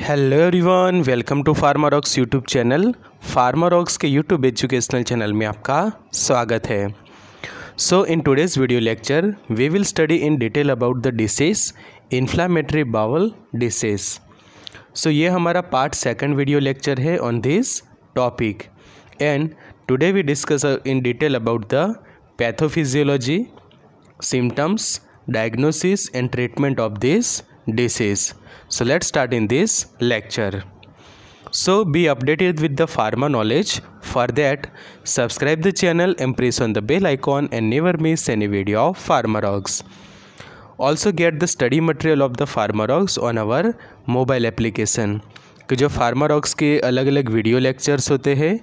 Hello everyone welcome to Pharmarocks YouTube channel Pharmarocks के YouTube educational channel में आपका स्वागत है so in today's video lecture we will study in detail about the disease inflammatory bowel disease so ये हमारा part second video lecture है on this topic and today we discuss in detail about the pathophysiology symptoms diagnosis and treatment of this disease so let start in this lecture so be updated with the pharma knowledge for that subscribe the channel and press on the bell icon and never miss any video of Pharmarocks also get the study material of the Pharmarocks on our mobile application कि जो फार्मारॉग्स के अलग अलग video lectures होते हैं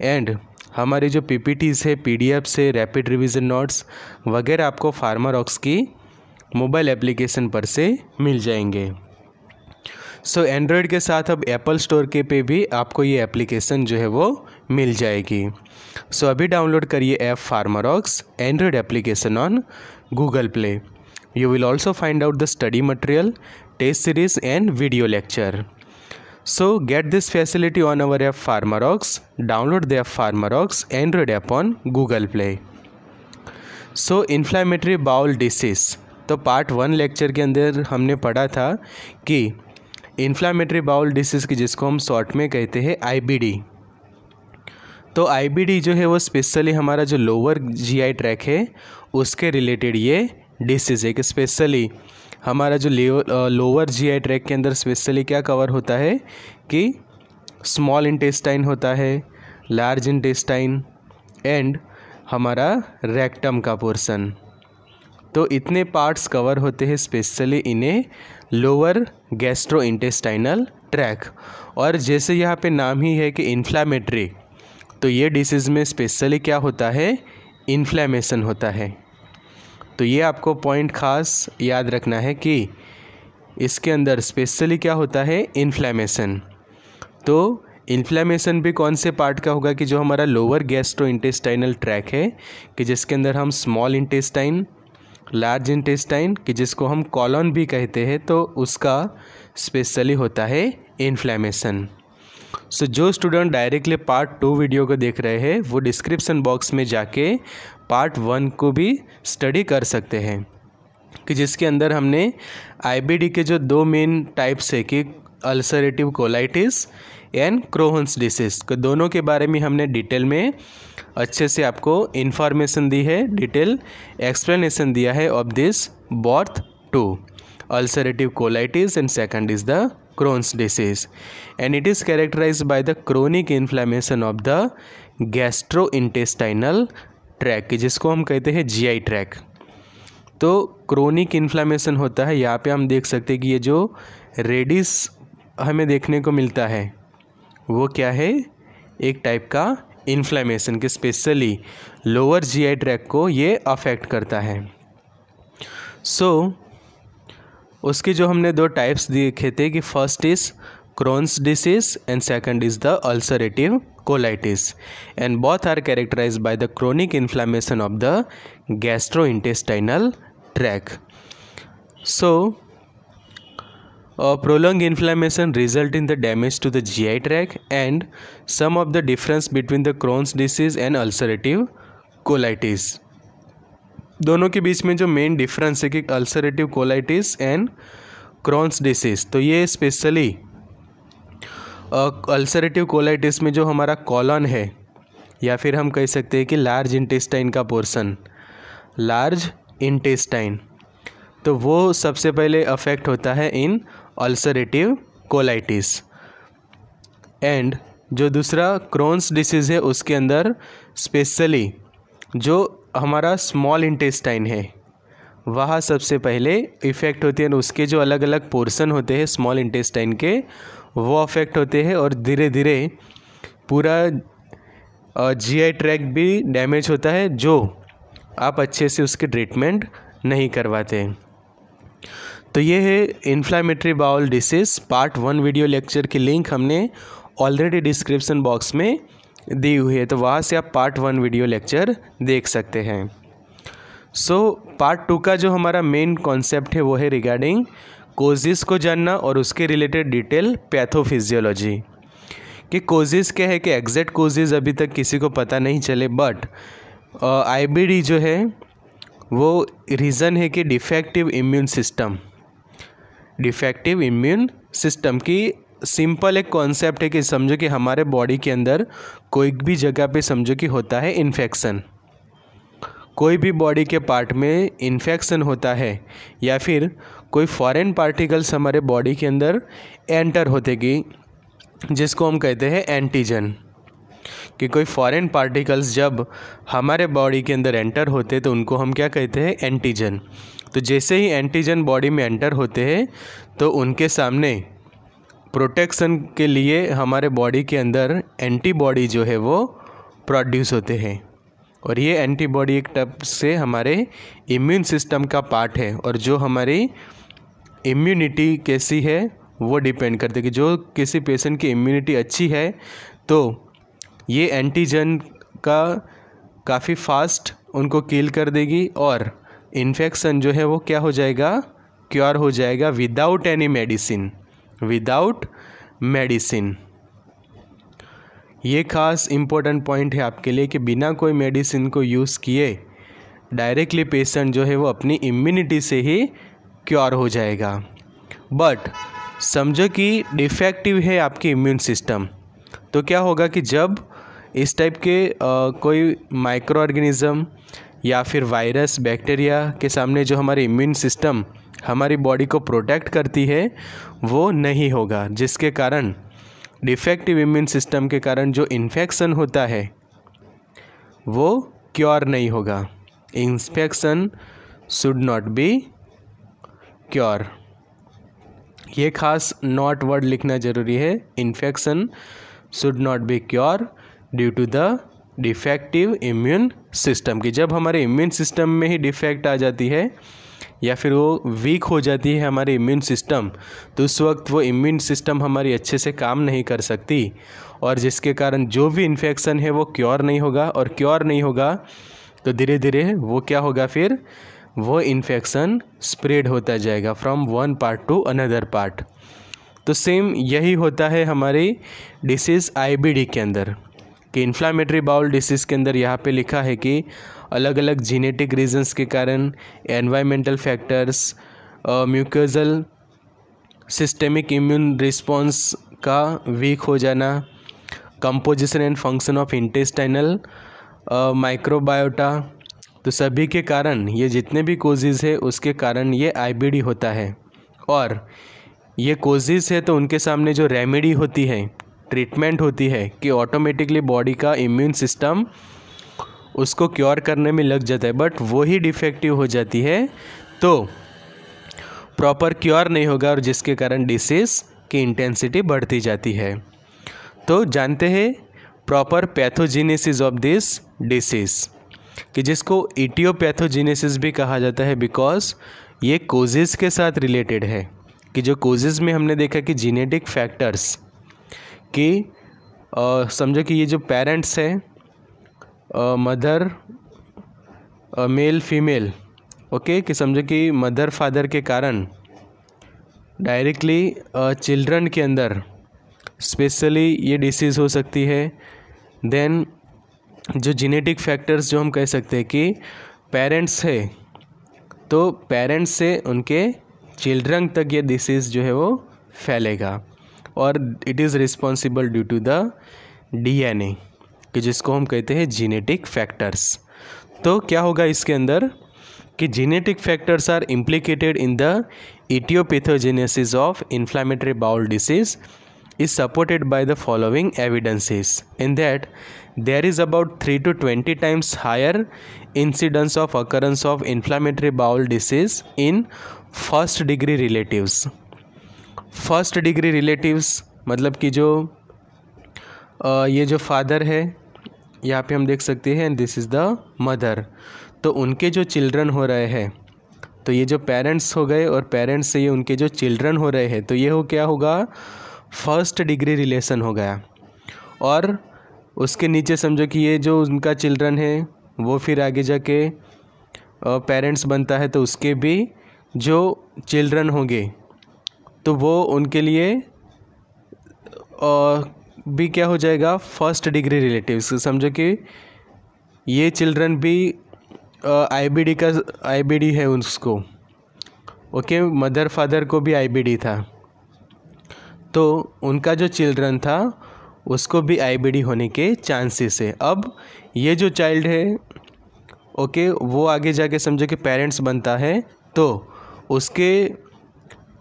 and हमारे जो P P Ts है पी डी एफ्स है रैपिड रिविजन नोट्स वगैरह आपको फार्मारॉक्स की मोबाइल एप्लीकेशन पर से मिल जाएंगे सो so, एंड्रॉयड के साथ अब एप्पल स्टोर के पे भी आपको ये एप्लीकेशन जो है वो मिल जाएगी सो so, अभी डाउनलोड करिए app Pharmarocks Android application on Google Play you will also find out the study material test series and video lecture so get this facility on our app Pharmarocks download the app Pharmarocks Android app on Google Play so inflammatory bowel disease तो part one lecture के अंदर हमने पढ़ा था कि inflammatory bowel disease की जिसको हम शॉर्ट में कहते हैं आईबीडी तो आईबीडी जो है वो स्पेशली हमारा जो लोअर जीआई ट्रैक है उसके रिलेटेड ये डिसीज़ है कि स्पेशली हमारा जो लोअर जीआई ट्रैक के अंदर स्पेशली क्या कवर होता है कि स्मॉल इंटेस्टाइन होता है लार्ज इंटेस्टाइन एंड हमारा रेक्टम का पोर्सन तो इतने पार्ट्स कवर होते हैं स्पेशली इन्हें लोअर गैस्ट्रो इंटेस्टाइनल ट्रैक और जैसे यहाँ पे नाम ही है कि इन्फ्लामेटरी तो ये डिसीज़ में स्पेशली क्या होता है इन्फ्लामेशन होता है तो ये आपको पॉइंट ख़ास याद रखना है कि इसके अंदर स्पेशली क्या होता है इन्फ्लामेशन तो इन्फ्लामेशन भी कौन से पार्ट का होगा कि जो हमारा लोअर गैस्ट्रो इंटेस्टाइनल ट्रैक है कि जिसके अंदर हम स्मॉल इंटेस्टाइन लार्ज इंटेस्टाइन कि जिसको हम कॉलॉन भी कहते हैं तो उसका स्पेशली होता है इन्फ्लेमेशन सो so, जो student directly part two video को देख रहे हैं वो डिस्क्रिप्सन बॉक्स में जाके पार्ट वन को भी स्टडी कर सकते हैं कि जिसके अंदर हमने आईबीडी के जो दो मेन टाइप्स है कि ulcerative colitis and Crohn's disease दोनों के बारे में हमने डिटेल में अच्छे से आपको इन्फॉर्मेशन दी है डिटेल एक्सप्लेनेशन दिया है of this both two ulcerative colitis and second is the Crohn's disease and it is characterize by the chronic inflammation of the gastrointestinal tract जिसको हम कहते हैं जी आई ट्रैक तो chronic inflammation होता है यहाँ पे हम देख सकते हैं कि ये जो रेडिस हमें देखने को मिलता है वो क्या है एक टाइप का इन्फ्लेमेशन के specially lower G I tract को ये अफेक्ट करता है सो so, उसके जो हमने दो टाइप्स देखे थे कि first is Crohn's disease and second is the ulcerative colitis and both are characterize by the chronic inflammation of the gastrointestinal tract so Uh, prolonged inflammation result in the damage to the GI tract and some of the difference between the Crohn's disease and ulcerative colitis. दोनों के बीच में जो main difference है कि ulcerative colitis and Crohn's disease तो ये specially ulcerative colitis में जो हमारा कॉलन है या फिर हम कह सकते हैं कि लार्ज इंटेस्टाइन का पोर्शन लार्ज इंटेस्टाइन तो वो सबसे पहले अफेक्ट होता है इन अल्सरेटिव कोलाइटिस एंड जो दूसरा क्रोन्स डिसीज़ है उसके अंदर स्पेशली जो हमारा स्मॉल इंटेस्टाइन है वह सबसे पहले इफ़ेक्ट होते हैं उसके जो अलग अलग पोर्शन होते हैं स्मॉल इंटेस्टाइन के वो अफेक्ट होते हैं और धीरे धीरे पूरा जी आई ट्रैक भी डैमेज होता है जो आप अच्छे से उसके ट्रीटमेंट नहीं करवाते तो ये है inflammatory bowel disease part one video lecture की लिंक हमने ऑलरेडी डिस्क्रिप्सन बॉक्स में दी हुई है तो वहाँ से आप पार्ट वन वीडियो लेक्चर देख सकते हैं सो पार्ट टू का जो हमारा मेन कॉन्सेप्ट है वो है रिगार्डिंग कोजिस को जानना और उसके रिलेटेड डिटेल पैथोफिजियोलॉजी कि कोजिस क्या है कि एग्जैक्ट कोजिस अभी तक किसी को पता नहीं चले बट आईबीडी जो है वो रीज़न है कि defective immune system defective immune system की सिंपल एक कॉन्सेप्ट है कि समझो कि हमारे बॉडी के अंदर कोई भी जगह पे समझो कि होता है इन्फेक्शन कोई भी बॉडी के पार्ट में इन्फेक्शन होता है या फिर कोई फॉरेन पार्टिकल्स हमारे बॉडी के अंदर एंटर होते कि जिसको हम कहते हैं एंटीजन कि कोई फॉरेन पार्टिकल्स जब हमारे बॉडी के अंदर एंटर होते तो उनको हम क्या कहते हैं एंटीजन तो जैसे ही एंटीजन बॉडी में एंटर होते हैं तो उनके सामने प्रोटेक्शन के लिए हमारे बॉडी के अंदर एंटीबॉडी जो है वो प्रोड्यूस होते हैं और ये एंटीबॉडी एक टाइप से हमारे इम्यून सिस्टम का पार्ट है और जो हमारी इम्यूनिटी कैसी है वो डिपेंड करते कि जो किसी पेशेंट की इम्यूनिटी अच्छी है तो ये एंटीजन का काफ़ी फास्ट उनको किल कर देगी और इन्फेक्शन जो है वो क्या हो जाएगा क्योर हो जाएगा without any medicine without medicine ये खास इम्पोर्टेंट पॉइंट है आपके लिए कि बिना कोई मेडिसिन को यूज़ किए डायरेक्टली पेशेंट जो है वो अपनी इम्यूनिटी से ही क्योर हो जाएगा बट समझो कि डिफेक्टिव है आपकी इम्यून सिस्टम तो क्या होगा कि जब इस टाइप के आ, कोई माइक्रो ऑर्गेनिज़म या फिर वायरस बैक्टीरिया के सामने जो हमारे इम्यून सिस्टम हमारी बॉडी को प्रोटेक्ट करती है वो नहीं होगा जिसके कारण डिफेक्टिव इम्यून सिस्टम के कारण जो इन्फेक्शन होता है वो क्योर नहीं होगा infection should not be cure ये खास नॉट वर्ड लिखना ज़रूरी है infection should not be cure due to the defective immune system की जब हमारे इम्यून सिस्टम में ही डिफेक्ट आ जाती है या फिर वो वीक हो जाती है हमारी इम्यून सिस्टम तो उस वक्त वो इम्यून सिस्टम हमारी अच्छे से काम नहीं कर सकती और जिसके कारण जो भी इन्फेक्शन है वो क्योर नहीं होगा और क्योर नहीं होगा तो धीरे धीरे वो क्या होगा फिर वो इन्फेक्शन स्प्रेड होता जाएगा from one part to another part तो सेम यही होता है हमारी डिसीज़ आई के अंदर कि इन्फ्लामेटरी बाउल डिसीज़ के अंदर यहाँ पे लिखा है कि अलग अलग जीनेटिक रीजंस के कारण environmental factors mucosal systemic immune response का वीक हो जाना composition and function of intestinal microbiota तो सभी के कारण ये जितने भी कोजेज़ है उसके कारण ये आई होता है और ये कोजेज़ है तो उनके सामने जो रेमेडी होती है ट्रीटमेंट होती है कि ऑटोमेटिकली बॉडी का इम्यून सिस्टम उसको क्योर करने में लग जाता है बट वो ही डिफेक्टिव हो जाती है तो प्रॉपर क्योर नहीं होगा और जिसके कारण डिसीज़ की इंटेंसिटी बढ़ती जाती है तो जानते हैं proper pathogenesis of this disease कि जिसको इटियोपैथोजीनेसिस भी कहा जाता है बिकॉज ये कोजेज़ के साथ रिलेटेड है कि जो कोजेज़ में हमने देखा कि जीनेटिक फैक्टर्स कि समझो कि ये जो पेरेंट्स हैं मदर मेल फीमेल ओके कि समझो कि मदर फादर के कारण डायरेक्टली चिल्ड्रन के अंदर स्पेशली ये डिसीज़ हो सकती है देन जो जेनेटिक फैक्टर्स जो हम कह सकते हैं कि पेरेंट्स है तो पेरेंट्स से उनके चिल्ड्रन तक ये डिसीज़ जो है वो फैलेगा और it is responsible due to the D N A कि जिसको हम कहते हैं जीनेटिक फैक्टर्स तो क्या होगा इसके अंदर कि genetic factors are implicated in the etiopathogenesis of inflammatory bowel disease is supported by the following evidences in that there is about three to twenty times higher incidence of occurrence of inflammatory bowel disease in first degree relatives first degree relatives मतलब कि जो आ, ये जो father है यहाँ पे हम देख सकते हैं and this is the mother तो उनके जो चिल्ड्रन हो रहे हैं तो ये जो पेरेंट्स हो गए और पेरेंट्स से ये उनके जो चिल्ड्रन हो रहे हैं तो ये हो क्या होगा फर्स्ट डिग्री रिलेशन हो गया और उसके नीचे समझो कि ये जो उनका चिल्ड्रन है वो फिर आगे जाके पेरेंट्स बनता है तो उसके भी जो चिल्ड्रन होंगे तो वो उनके लिए भी क्या हो जाएगा फर्स्ट डिग्री रिलेटिव्स समझो कि ये चिल्ड्रन भी आईबीडी का आईबीडी है उसको ओके मदर फादर को भी आईबीडी था तो उनका जो चिल्ड्रन था उसको भी आईबीडी होने के चांसेस है अब ये जो चाइल्ड है ओके वो आगे जाके समझो कि पेरेंट्स बनता है तो उसके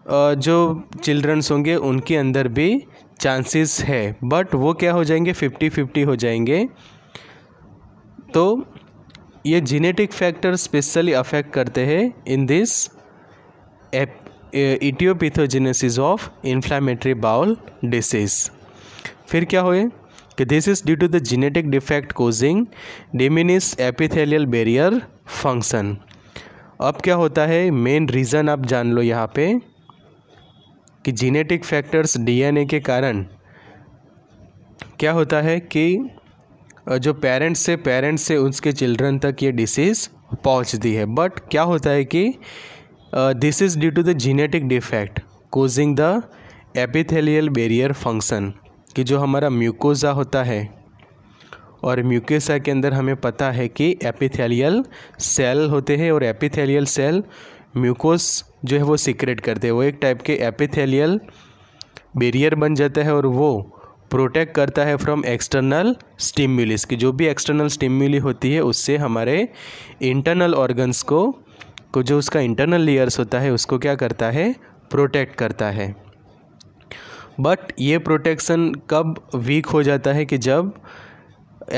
जो चिल्ड्रंस होंगे उनके अंदर भी चांसेस है बट वो क्या हो जाएंगे फिफ्टी फिफ्टी हो जाएंगे तो ये जीनेटिक फैक्टर स्पेशली अफेक्ट करते हैं इन दिस एप etiopathogenesis of inflammatory bowel disease फिर क्या हुए कि this is due to the genetic defect causing diminish epithelial barrier function अब क्या होता है मेन रीज़न आप जान लो यहाँ पे कि जीनेटिक फैक्टर्स डीएनए के कारण क्या होता है कि जो पेरेंट्स से पेरेंट्स से उसके चिल्ड्रन तक ये डिसीज़ पहुंचती है बट क्या होता है कि this is due to the genetic defect causing the epithelial barrier function कि जो हमारा म्यूकोज़ा होता है और म्यूकेसा के अंदर हमें पता है कि एपिथेलियल सेल होते हैं और एपिथेलियल सेल म्यूकोस जो है वो सीक्रेट करते हैं वो एक टाइप के एपिथेलियल बेरियर बन जाता है और वो प्रोटेक्ट करता है फ्रॉम एक्सटर्नल स्टिम्यूलिस की जो भी एक्सटर्नल स्टिम्यूली होती है उससे हमारे इंटरनल ऑर्गन्स को को जो उसका इंटरनल लेयर्स होता है उसको क्या करता है प्रोटेक्ट करता है बट ये प्रोटेक्शन कब वीक हो जाता है कि जब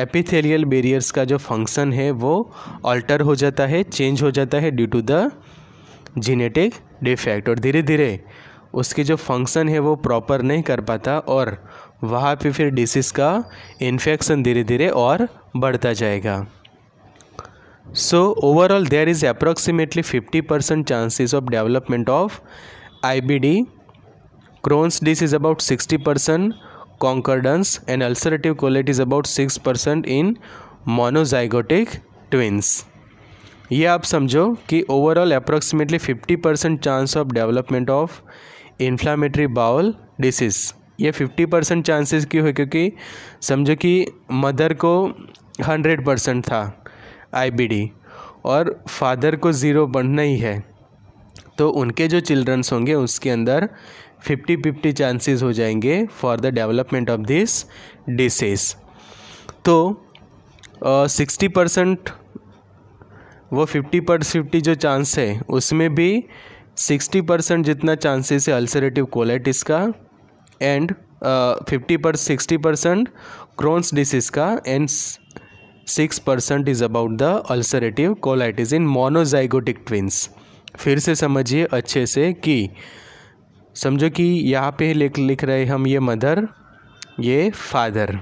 एपिथेलियल बेरियर्स का जो फंक्शन है वो अल्टर हो जाता है चेंज हो जाता है due to the genetic defect और धीरे धीरे उसके जो फंक्शन है वो प्रॉपर नहीं कर पाता और वहाँ पे फिर डिसीज़ का इन्फेक्शन धीरे धीरे और बढ़ता जाएगा so overall there is approximately fifty percent chances of development of I B D Crohn's disease is about sixty percent and ulcerative colitis is about six percent in monozygotic twins ये आप समझो कि overall approximately 50 percent chance of development of inflammatory bowel disease ये 50 percent chances क्यों है क्योंकि समझो कि मदर को 100 परसेंट था आईबीडी और फादर को ज़ीरो बनना ही है तो उनके जो चिल्ड्रंस होंगे उसके अंदर फिफ्टी फिफ्टी चांसेस हो जाएंगे for the development of this disease तो सिक्सटी परसेंट वो फिफ्टी पर फिफ्टी जो चांस है उसमें भी सिक्सटी परसेंट जितना चांसेस है अल्सरेटिव कोलाइटिस का एंड फिफ्टी पर सिक्सटी परसेंट क्रोन्स डिसीज का and six percent is about the ulcerative colitis in monozygotic twins फिर से समझिए अच्छे से कि समझो कि यहाँ पे लिख लिख रहे हम ये मदर ये फादर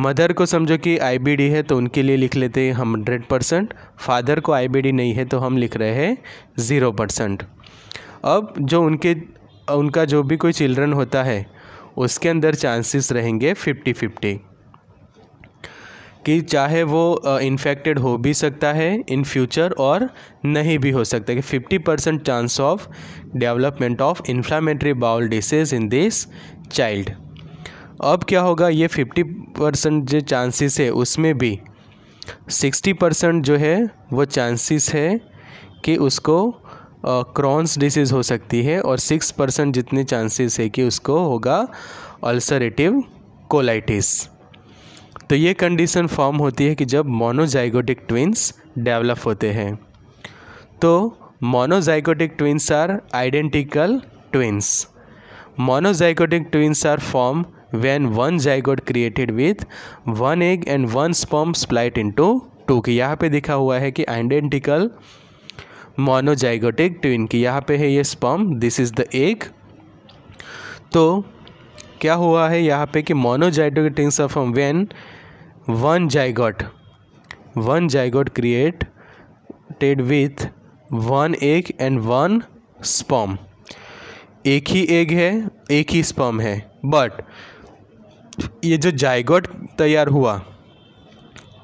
मदर को समझो कि आईबीडी है तो उनके लिए लिख लेते हैं हम हंड्रेड परसेंट फादर को आईबीडी नहीं है तो हम लिख रहे हैं ज़ीरो परसेंट अब जो उनके उनका जो भी कोई चिल्ड्रन होता है उसके अंदर चांसेस रहेंगे फिफ्टी फिफ्टी कि चाहे वो इन्फेक्टेड हो भी सकता है इन फ्यूचर और नहीं भी हो सकता कि fifty percent chance of development of inflammatory bowel disease in this child अब क्या होगा ये फिफ्टी परसेंट जो चांसेस है उसमें भी सिक्सटी परसेंट जो है वो चांसेस है कि उसको क्रॉन्स डिसीज़ हो सकती है और सिक्स परसेंट जितने चांसेस है कि उसको होगा अल्सरेटिव कोलाइटिस तो ये कंडीशन फॉर्म होती है कि जब मोनोजाइगोटिक ट्विंस डेवलप होते हैं तो monozygotic twins are identical twins monozygotic twins are form when one zygote created with one egg and one sperm split into two की यहाँ पे दिखा हुआ है कि आइडेंटिकल मोनोजाइगोटिक ट्विन की यहाँ पे है ये sperm this is the egg तो क्या हुआ है यहाँ पे कि monozygotic of when one zygote one zygote created with one egg and one sperm एक ही एग है एक ही स्पम है बट ये जो जायगोट तैयार हुआ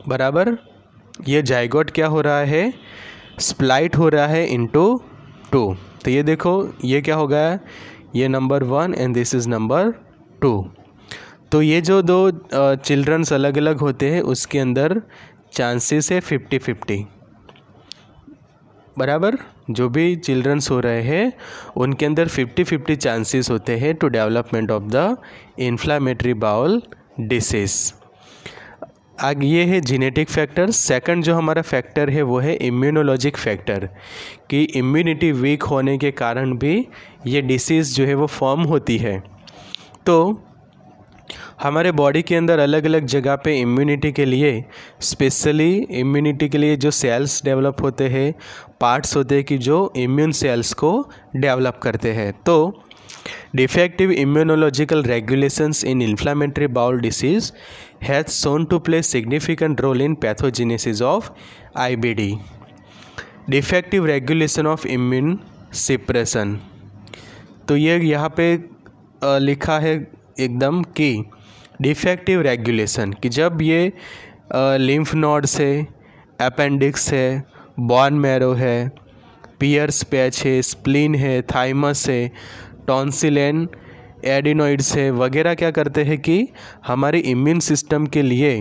बराबर ये जायगोट क्या हो रहा है स्प्लाइट हो रहा है इंटू टू तो ये देखो ये क्या हो गया ये number one and this is number two तो ये जो दो चिल्ड्रंस अलग अलग होते हैं उसके अंदर चांसेस है फिफ्टी फिफ्टी बराबर जो भी चिल्ड्रंस हो रहे हैं उनके अंदर फिफ्टी फिफ्टी चांसेस होते हैं to development of the inflammatory bowel disease आगे ये है जीनेटिक फैक्टर सेकंड जो हमारा फैक्टर है वो है इम्यूनोलॉजिक फैक्टर कि इम्यूनिटी वीक होने के कारण भी ये डिसीज़ जो है वो फॉर्म होती है तो हमारे बॉडी के अंदर अलग अलग जगह पे इम्यूनिटी के लिए स्पेशली इम्यूनिटी के लिए जो सेल्स डेवलप होते हैं पार्ट्स होते हैं कि जो इम्यून सेल्स को डेवलप करते हैं तो defective immunological regulation in inflammatory bowel disease has shown to play significant role in pathogenesis of I B D defective regulation of immune suppression तो ये यहाँ पे लिखा है एकदम कि डिफेक्टिव रेगुलेशन कि जब ये लिम्फ नोड से अपेंडिक्स है बॉन मैरो है पियर्स पैच है स्प्लिन है थाइमस है टॉन्सिलेन एडिनोइड्स है वगैरह क्या करते हैं कि हमारे इम्यून सिस्टम के लिए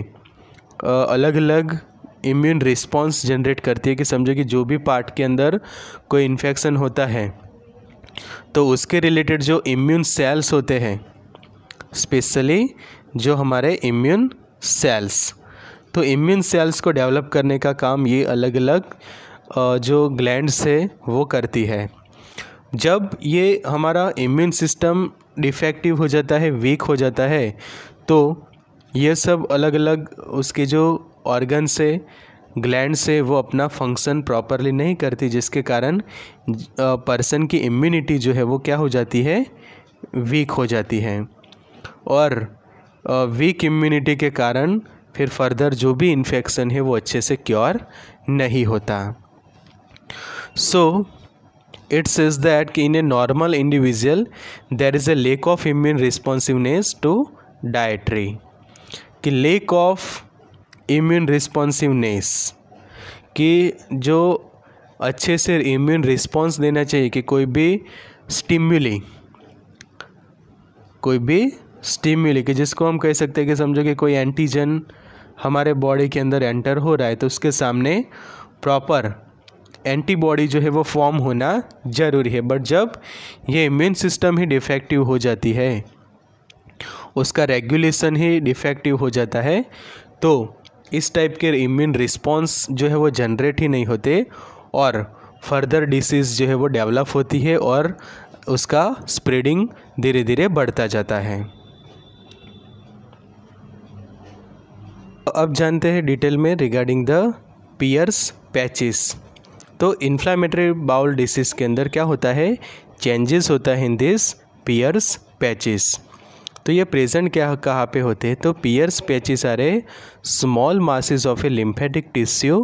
अलग अलग इम्यून रिस्पॉन्स जनरेट करती है कि समझो कि जो भी पार्ट के अंदर कोई इन्फेक्शन होता है तो उसके रिलेटेड जो इम्यून सेल्स होते हैं स्पेशली जो हमारे इम्यून सेल्स तो इम्यून सेल्स को डेवलप करने का काम ये अलग अलग जो ग्लैंड्स है वो करती है जब ये हमारा इम्यून सिस्टम डिफेक्टिव हो जाता है वीक हो जाता है तो ये सब अलग अलग उसके जो ऑर्गन से ग्लैंड से वो अपना फंक्शन प्रॉपरली नहीं करती जिसके कारण पर्सन की इम्यूनिटी जो है वो क्या हो जाती है वीक हो जाती है और वीक इम्यूनिटी के कारण फिर फर्दर जो भी इन्फेक्शन है वो अच्छे से क्योर नहीं होता सो इट्स इज दैट कि in a normal individual there is a lack of immune responsiveness to dietary कि लेक ऑफ इम्यून रिस्पॉन्सिवनेस कि जो अच्छे से इम्यून रिस्पॉन्स देना चाहिए कि कोई भी स्टिम्यूली कोई भी स्टिम्यूली कि जिसको हम कह सकते हैं कि समझो कि कोई एंटीजन हमारे बॉडी के अंदर एंटर हो रहा है तो उसके सामने प्रॉपर एंटीबॉडी जो है वो फॉर्म होना ज़रूरी है बट जब ये इम्यून सिस्टम ही डिफेक्टिव हो जाती है उसका रेगुलेशन ही डिफेक्टिव हो जाता है तो इस टाइप के इम्यून रिस्पॉन्स जो है वो जनरेट ही नहीं होते और फर्दर डिसीज़ जो है वो डेवलप होती है और उसका स्प्रेडिंग धीरे धीरे बढ़ता जाता है तो अब जानते हैं डिटेल में रिगार्डिंग द पियर्स पैचेस तो इन्फ्लामेटरी बाउल डिसीज़ के अंदर क्या होता है चेंजेस होता है इन दिस पियर्स पैचेस तो ये प्रेजेंट क्या कहाँ पे होते हैं तो Peyer's patches are a small masses of a lymphatic tissue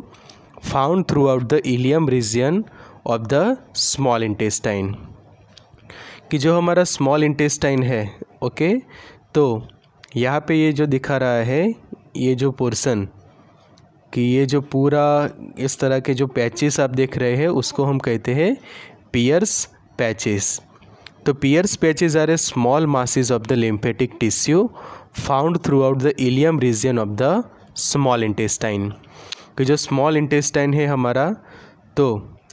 found throughout the ileum region of the small intestine कि जो हमारा स्मॉल इंटेस्टाइन है ओके तो यहाँ पे ये जो दिखा रहा है ये जो पोर्सन कि ये जो पूरा इस तरह के जो पैचेस आप देख रहे हैं उसको हम कहते हैं पियर्स पैचेस तो Peyer's patches are a small masses of the lymphatic tissue found throughout the ileum region of the small intestine कि जो स्मॉल इंटेस्टाइन है हमारा तो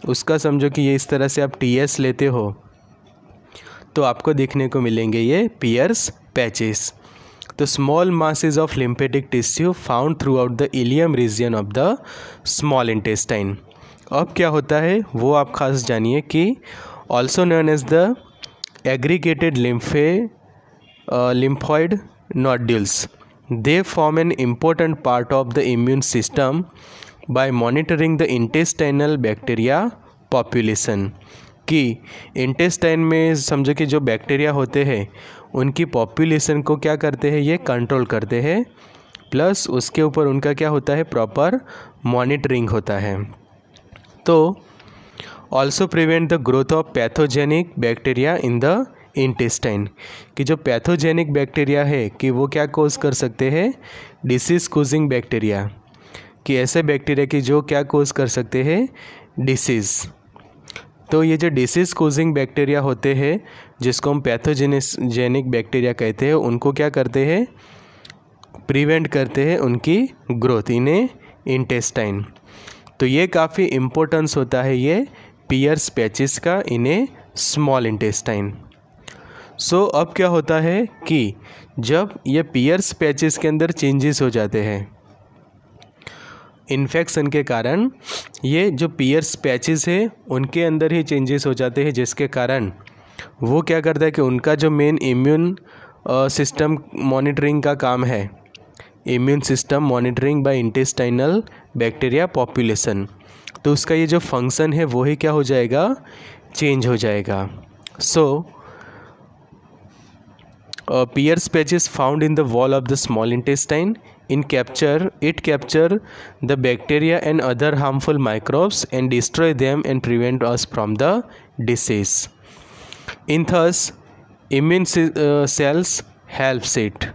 उसका समझो कि ये इस तरह से आप टी एस लेते हो तो आपको देखने को मिलेंगे ये Peyer's patches the small masses of lymphatic tissue found throughout the ilium region of the small intestine. अब क्या होता है वो आप खास जानिए कि also known as the aggregated lymph lymphoid nodules they form an important part of the immune system by monitoring the intestinal bacteria population कि इंटेस्टाइन में समझो कि जो बैक्टीरिया होते हैं उनकी पॉपुलेशन को क्या करते हैं ये कंट्रोल करते हैं प्लस उसके ऊपर उनका क्या होता है प्रॉपर मॉनिटरिंग होता है तो also prevent the growth of pathogenic bacteria in the intestine कि जो पैथोजेनिक बैक्टीरिया है कि वो क्या कोज कर सकते हैं डिसीज कोजिंग बैक्टीरिया कि ऐसे बैक्टीरिया की जो क्या कोज कर सकते हैं डिसीज़ तो ये जो डिसीज़ कोजिंग बैक्टीरिया होते हैं जिसको हम पैथोजेनिस जेनिक बैक्टीरिया कहते हैं उनको क्या करते हैं प्रिवेंट करते हैं उनकी ग्रोथ इन्हें इंटेस्टाइन तो ये काफ़ी इम्पोर्टेंस होता है ये पियर्स पैचिस का इन्हें स्मॉल इंटेस्टाइन सो अब क्या होता है कि जब ये पियर्स पैचिस के अंदर चेंजेस हो जाते हैं इन्फेक्शन के कारण ये जो पियर्स पैचेस है उनके अंदर ही चेंजेस हो जाते हैं जिसके कारण वो क्या करता है कि उनका जो मेन इम्यून सिस्टम मॉनिटरिंग का काम है immune system monitoring by intestinal bacteria population तो उसका ये जो फंक्शन है वो ही क्या हो जाएगा चेंज हो जाएगा so Peyer patches found in the wall of the small intestine in capture it capture the bacteria and other harmful microbes and destroy them and prevent us from the disease in thus immune cells helps it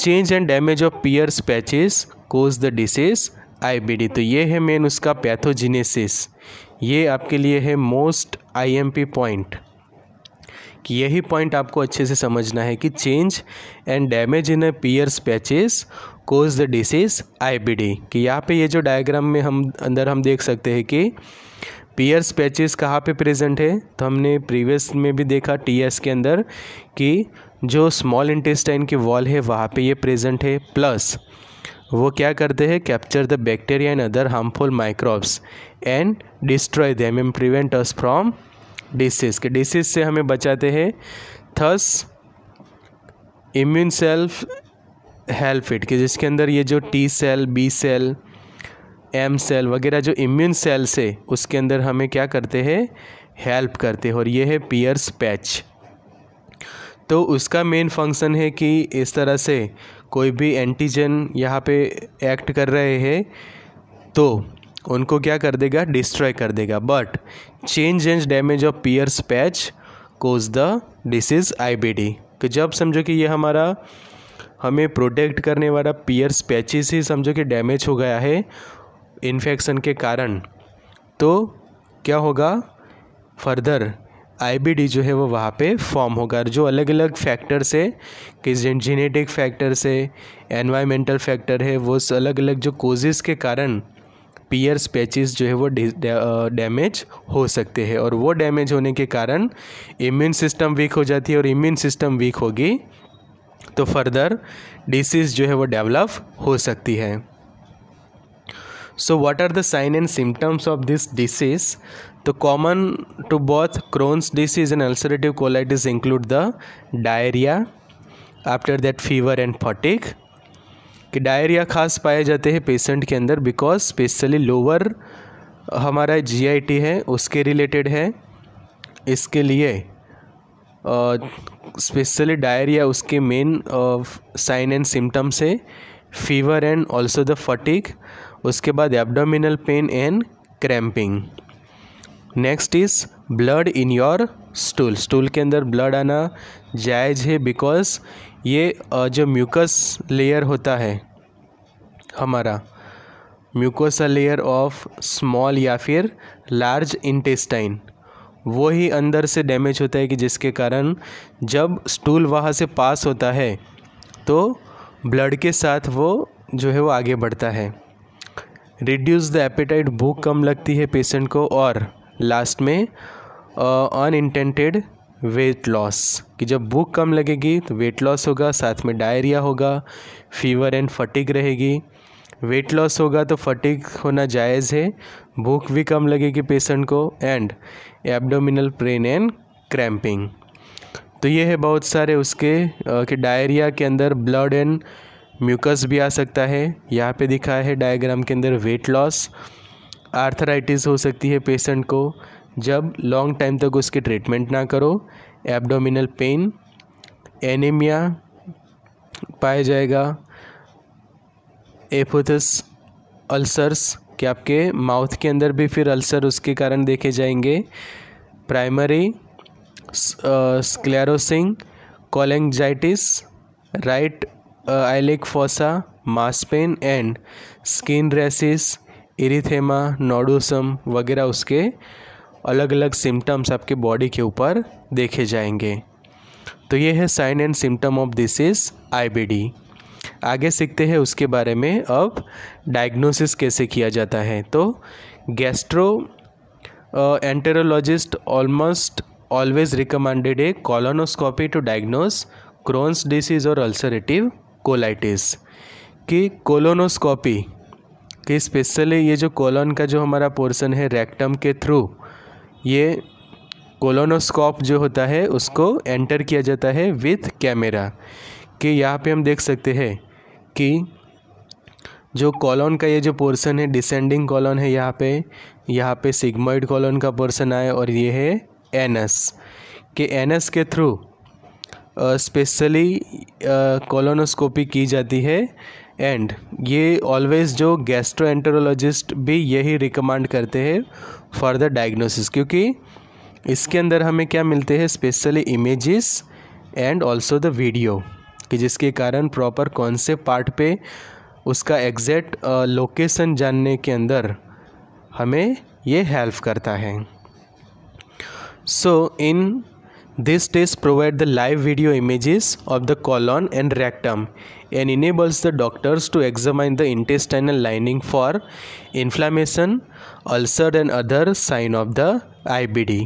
change and damage of Peyer's patches cause the disease D तो ये है main उसका pathogenesis ये आपके लिए है most I M P point कि यही पॉइंट आपको अच्छे से समझना है कि change and damage in a Peyer's patches cause the disease IBD कि यहाँ पे ये जो डायग्राम में हम अंदर हम देख सकते हैं कि पीयर्स पैचेस कहाँ पे प्रेजेंट है तो हमने प्रीवियस में भी देखा टीएस के अंदर कि जो स्मॉल इंटेस्टाइन की वॉल है वहाँ पे ये प्रेजेंट है प्लस वो क्या करते हैं capture the bacteria and other harmful microbes and destroy them and prevent us from disease के डिसीज़ से हमें बचाते हैं thus immune self help it के जिसके अंदर ये जो T cell B cell M cell वगैरह जो इम्यून सेल से उसके अंदर हमें क्या करते हैं हेल्प करते हैं और ये है पियर्स पैच तो उसका मेन फंक्शन है कि इस तरह से कोई भी एंटीजन यहाँ पे एक्ट कर रहे हैं तो उनको क्या कर देगा डिस्ट्रॉय कर देगा but change and damage of Peyer's patch cause the disease D कि जब समझो कि ये हमारा हमें प्रोटेक्ट करने वाला पियर्स पैचेस ही समझो कि डैमेज हो गया है इन्फेक्शन के कारण तो क्या होगा फर्दर आईबीडी जो है वो वहाँ पे फॉर्म होगा जो अलग अलग फैक्टर से कि जेनेटिक फैक्टर से एनवायरमेंटल फैक्टर है वो अलग अलग जो कोजेज़ के कारण पीयर्स पैचेस जो है वो डैमेज हो सकते हैं और वो डैमेज होने के कारण इम्यून सिस्टम वीक हो जाती है और इम्यून सिस्टम वीक होगी तो फर्दर डिसीज़ जो है वो डेवलप हो सकती है so what are the sign and symptoms of this disease तो common to both Crohn's disease and ulcerative colitis include the diarrhoea after that fever and fatigue कि डायरिया खास पाए जाते हैं पेशेंट के अंदर बिकॉज स्पेशली लोअर हमारा GIT है उसके रिलेटेड है इसके लिए स्पेशली डायरिया उसके मेन साइन एंड सिम्टम्स है fever and also the fatigue उसके बाद abdominal pain and cramping next is blood in your stool stool के अंदर ब्लड आना जायज़ है बिकॉज ये जो म्यूकस लेयर होता है हमारा म्यूकोसा लेयर ऑफ स्मॉल या फिर लार्ज इंटेस्टाइन वो ही अंदर से डैमेज होता है कि जिसके कारण जब स्टूल वहाँ से पास होता है तो ब्लड के साथ वो जो है वो आगे बढ़ता है रिड्यूस द एपेटाइट भूख कम लगती है पेशेंट को और लास्ट में अनइंटेंटेड वेट लॉस कि जब भूख कम लगेगी तो वेट लॉस होगा साथ में डायरिया होगा फीवर एंड फटिक रहेगी वेट लॉस होगा तो फटिक होना जायज़ है भूख भी कम लगेगी पेशेंट को and abdominal pain and cramping तो ये है बहुत सारे उसके कि डायरिया के अंदर ब्लड एंड म्यूकस भी आ सकता है यहाँ पे दिखा है डायग्राम के अंदर वेट लॉस आर्थराइटिस हो सकती है पेशेंट को जब लॉन्ग टाइम तक उसकी ट्रीटमेंट ना करो एब्डोमिनल पेन एनीमिया पाया जाएगा एपोथस अल्सर्स कि आपके माउथ के अंदर भी फिर अल्सर उसके कारण देखे जाएंगे primary sclerosing cholangitis right iliac fossa mass pain and skin rashes erythema nodosum वगैरह उसके अलग अलग सिम्टम्स आपके बॉडी के ऊपर देखे जाएंगे तो ये है sign and symptom of disease IBD आगे सीखते हैं उसके बारे में अब डायग्नोसिस कैसे किया जाता है तो gastroenterologist almost always recommended a colonoscopy to diagnose Crohn's disease और अल्सरेटिव कोलाइटिस कि कोलोनोस्कोपी कि स्पेशली ये जो कोलोन का जो हमारा पोर्शन है रेक्टम के थ्रू ये कोलोनोस्कोप जो होता है उसको एंटर किया जाता है विथ कैमरा कि यहाँ पे हम देख सकते हैं कि जो कॉलोन का ये जो पोर्सन है डिसेंडिंग कॉलोन है यहाँ पे यहाँ पे सिग्मोइड कॉलोन का पोर्सन आए और ये है एनस के एनस के थ्रू स्पेशली कॉलोनोस्कोपी की जाती है एंड ये ऑलवेज़ जो गैस्ट्रोएंटरोलॉजिस्ट भी यही रिकमेंड करते हैं फर्दर डायग्नोसिस क्योंकि इसके अंदर हमें क्या मिलते हैं specially images and also the video कि जिसके कारण प्रॉपर कौन से पार्ट पे उसका एग्जैक्ट लोकेशन जानने के अंदर हमें ये हेल्प करता है so in this test provide the live video images of the colon and rectum and enables the doctors to examine the intestinal lining for inflammation ulcer and other sign of the IBD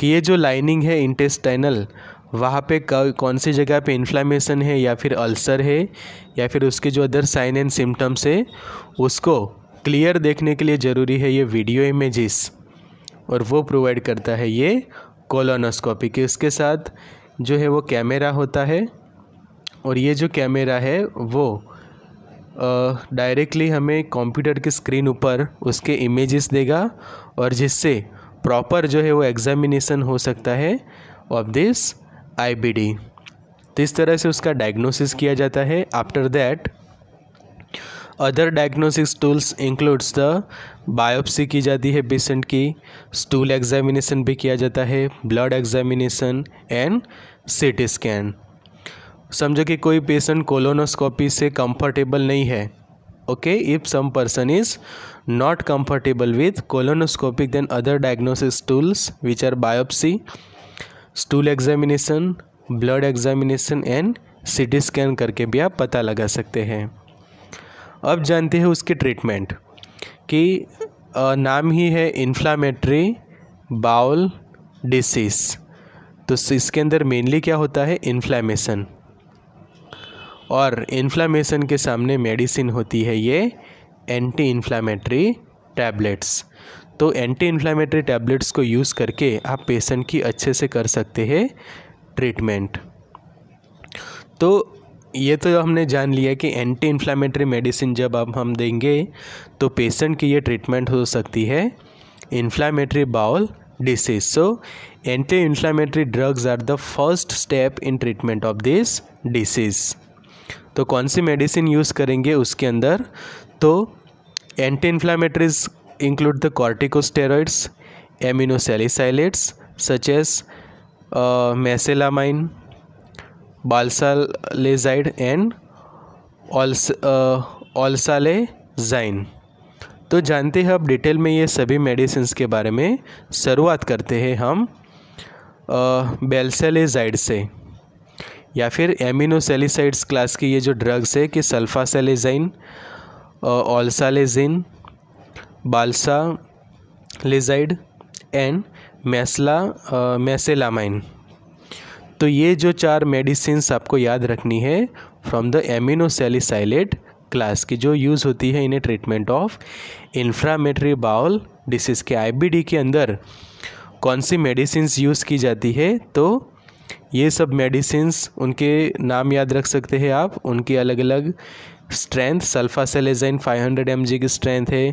कि ये जो lining है intestinal वहाँ पे कौन सी जगह पे inflammation है या फिर अल्सर है या फिर उसके जो अदर साइन एंड सिम्टम्स है उसको क्लियर देखने के लिए ज़रूरी है ये वीडियो इमेजेस और वो प्रोवाइड करता है ये कोलोनोस्कोपी के उसके साथ जो है वो कैमरा होता है और ये जो कैमरा है वो डायरेक्टली हमें कंप्यूटर के स्क्रीन ऊपर उसके इमेजेस देगा और जिससे प्रॉपर जो है वो एग्जामिनेशन हो सकता है ऑफ दिस आईबीडी तो इस तरह से उसका डायग्नोसिस किया जाता है after that other diagnosis tools includes the biopsy की जाती है पेशेंट की स्टूल एग्जामिनेशन भी किया जाता है blood examination and T scan समझो कि कोई पेशेंट कोलोनोस्कोपी से कंफर्टेबल नहीं है okay if some person is not comfortable with colonoscopic then other diagnosis tools which are biopsy stool examination blood examination and CT scan करके भी आप पता लगा सकते हैं अब जानते हैं उसकी ट्रीटमेंट कि नाम ही है इन्फ्लामेट्री बाउल डिसीज तो इसके अंदर मेनली क्या होता है इन्फ्लामेशन और इन्फ्लामेशन के सामने मेडिसिन होती है ये एंटी इन्फ्लामेटरी टैबलेट्स तो एंटी इन्फ्लामेटरी टैबलेट्स को यूज़ करके आप पेशेंट की अच्छे से कर सकते हैं ट्रीटमेंट तो ये तो हमने जान लिया कि एंटी इन्फ्लामेटरी मेडिसिन जब अब हम देंगे तो पेशेंट की ये ट्रीटमेंट हो सकती है inflammatory bowel disease so anti inflammatory drugs are the first step in treatment of this disease तो कौन सी मेडिसिन यूज़ करेंगे उसके अंदर तो anti inflammatories include the corticosteroids aminosalicylates such as mesalamine balsalazide and olsalazine तो जानते हैं अब डिटेल में ये सभी मेडिसिन के बारे में शुरुआत करते हैं हम बेलसेलेजाइड uh, से या फिर एमिनोसेलिसाइड्स क्लास की ये जो ड्रग्स है कि सल्फासेलेजाइन ऑल्सालेजिन बालसा लेजाइड एंड मैसला मैसेलामाइन तो ये जो चार मेडिसिन आपको याद रखनी है फ्रॉम द एमिनोसेलिसाइलेट क्लास की जो यूज़ होती है in treatment of inflammatory bowel disease के आईबीडी के अंदर कौन सी मेडिसिन यूज़ की जाती है तो ये सब मेडिसिन्स उनके नाम याद रख सकते हैं आप उनकी अलग अलग strength sulfasalazine five hundred M G की स्ट्रेंथ है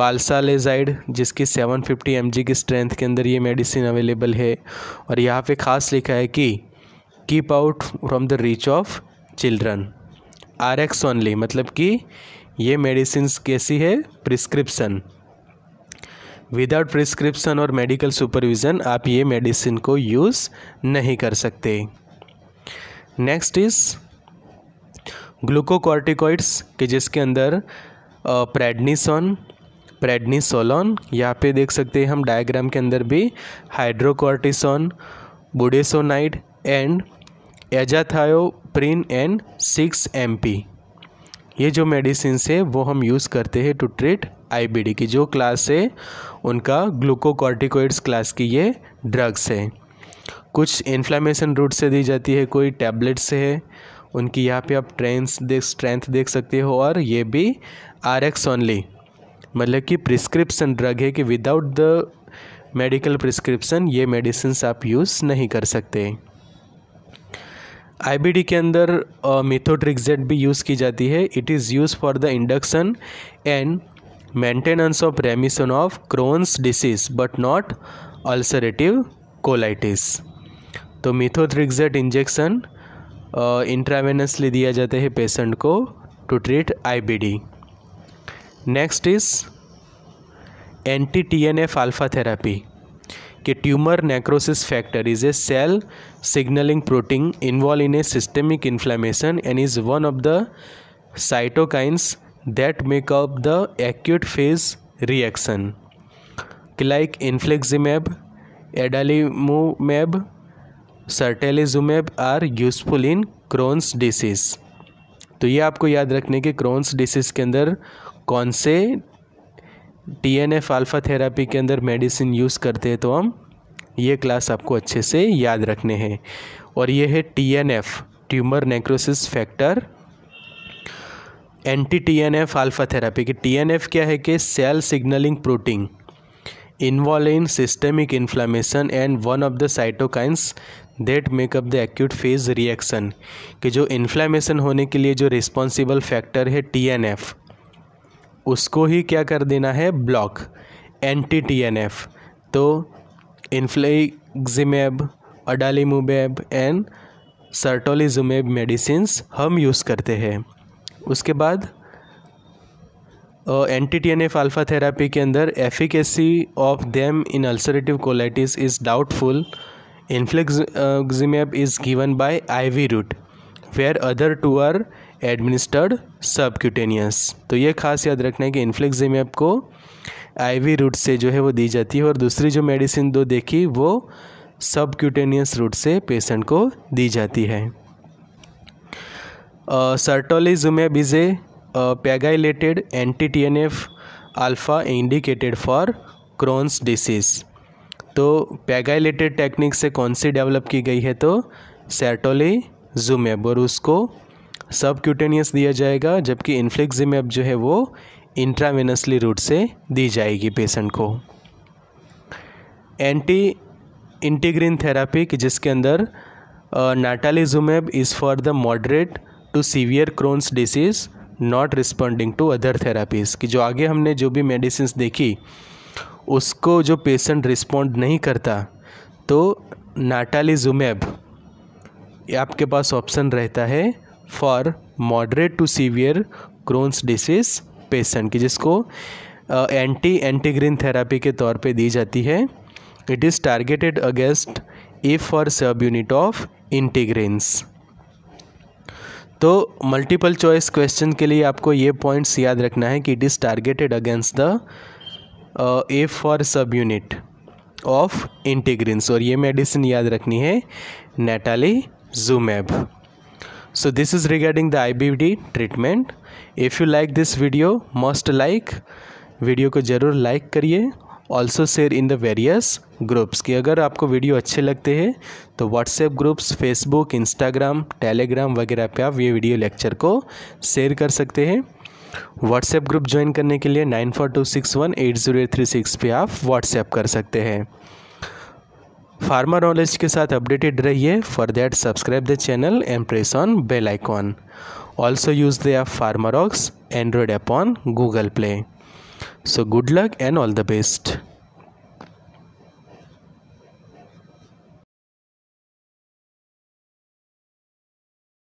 बालसालेजाइड जिसकी 750 फिफ्टी एम जी की स्ट्रेंथ के अंदर ये मेडिसिन अवेलेबल है और यहाँ पे ख़ास लिखा है कि keep out from the reach of children R X only मतलब कि ये मेडिसिन कैसी है प्रिस्क्रिप्सन विदाउट प्रिस्क्रिप्शन और मेडिकल सुपरविज़न आप ये मेडिसिन को यूज़ नहीं कर सकते नेक्स्ट इज़ ग्लूकोकॉर्टिकॉइड्स के जिसके अंदर प्रेडनीसोन प्रेडनीसोलॉन यहाँ पे देख सकते हैं हम डायग्राम के अंदर भी hydrocortisone budesonide and azathioprine and six M ये जो मेडिसिन है वो हम यूज़ करते हैं टू ट्रीट आईबीडी की जो क्लास है उनका ग्लूकोकॉर्टिकोइड्स क्लास की ये ड्रग्स है कुछ इन्फ्लामेशन रूट से दी जाती है कोई टैबलेट से है उनकी यहाँ पे आप ट्रेंस देख स्ट्रेंथ देख सकते हो और ये भी आर एक्स ओनली मतलब कि प्रिस्क्रिप्सन ड्रग है कि विदाउट द मेडिकल प्रिस्क्रिप्सन ये मेडिसिन आप यूज़ नहीं कर सकते डी के अंदर मिथोट्रिक्जेट भी यूज़ की जाती है it is use for the induction and maintenance of remission of Crohn's disease but not ulcerative colitis तो मिथोथ्रिक्जेट इंजेक्शन इंट्रावेनसली दिया जाता है पेशेंट को to treat IBD next is anti T N F alpha therapy कि tumour necrosis factor is a cell signalling protein involve in a systemic inflammation and is one of the cytokines that make up the acute phase reaction like like infliximab adalimumab are useful in Crohn's disease तो ये आपको याद रखने के Crohn's disease के अंदर कौन से T N F alpha therapy के अंदर मेडिसिन यूज़ करते हैं तो हम ये क्लास आपको अच्छे से याद रखने हैं और ये है T N F tumour necrosis factor anti T N F alpha therapy कि टी एन एफ क्या है कि cell signalling protein involve in systemic inflammation and one of the cytokines that make up the acute phase reaction कि जो inflammation होने के लिए जो रिस्पॉन्सिबल फैक्टर है टी एन एफ उसको ही क्या कर देना है block anti T N F तो इन्फ्लेक्जिमेब अडालीमुबेब एंड सर्टोलीजुमेब मेडिसिन हम यूज़ करते हैं उसके बाद anti T N F alpha therapy के अंदर efficacy of them in ulcerative colitis is doubtful infliximab is given by IV route where other two are administered subcutaneous तो ये खास याद रखना है कि इन्फ्लेक्जिमेब को आईवी रूट से जो है वो दी जाती है और दूसरी जो मेडिसिन दो देखी वो सबक्यूटेनियस रूट से पेशेंट को दी जाती है is a pegylated anti T N F alpha indicated for Crohn's disease तो पैगाइलेटेड टेक्निक से कौन सी डेवलप की गई है तो सर्टोली जुमेब और उसको सब क्यूटेनियस दिया जाएगा जबकि इन्फ्लिक्जिमेब जो है वो इंट्रावेनसली रूट से दी जाएगी पेशेंट को एंटी इंटीग्रिन थेरापी जिसके अंदर natalizumab is for the moderate to severe Crohn's disease not responding to other therapies कि जो आगे हमने जो भी मेडिसिन देखी उसको जो पेशेंट रिस्पॉन्ड नहीं करता तो नाटालीजुमैब आपके पास ऑप्शन रहता है for moderate to severe Crohn's disease patient की जिसको एंटी एंटीग्रीन थेरापी के तौर पे दी जाती है it is targeted against A four subunit of integrins तो मल्टीपल चॉइस क्वेश्चन के लिए आपको ये पॉइंट्स याद रखना है कि it is targeted against the A four subunit of integrins और ये मेडिसिन याद रखनी है natalizumab is regarding the I B D treatment if you like this video must like video को ज़रूर लाइक करिए also share in the various groups कि अगर आपको वीडियो अच्छे लगते हैं तो WhatsApp groups Facebook Instagram Telegram वगैरह पे आप ये वीडियो लेक्चर को शेयर कर सकते हैं व्हाट्सएप ग्रुप ज्वाइन करने के लिए nine four two six one eight zero eight three six पर आप व्हाट्सएप कर सकते हैं फार्मा नॉलेज के साथ अपडेटेड रहिए for that subscribe the channel and press on bell icon also use the app rocks Android app on Google Play So, good luck and all the best.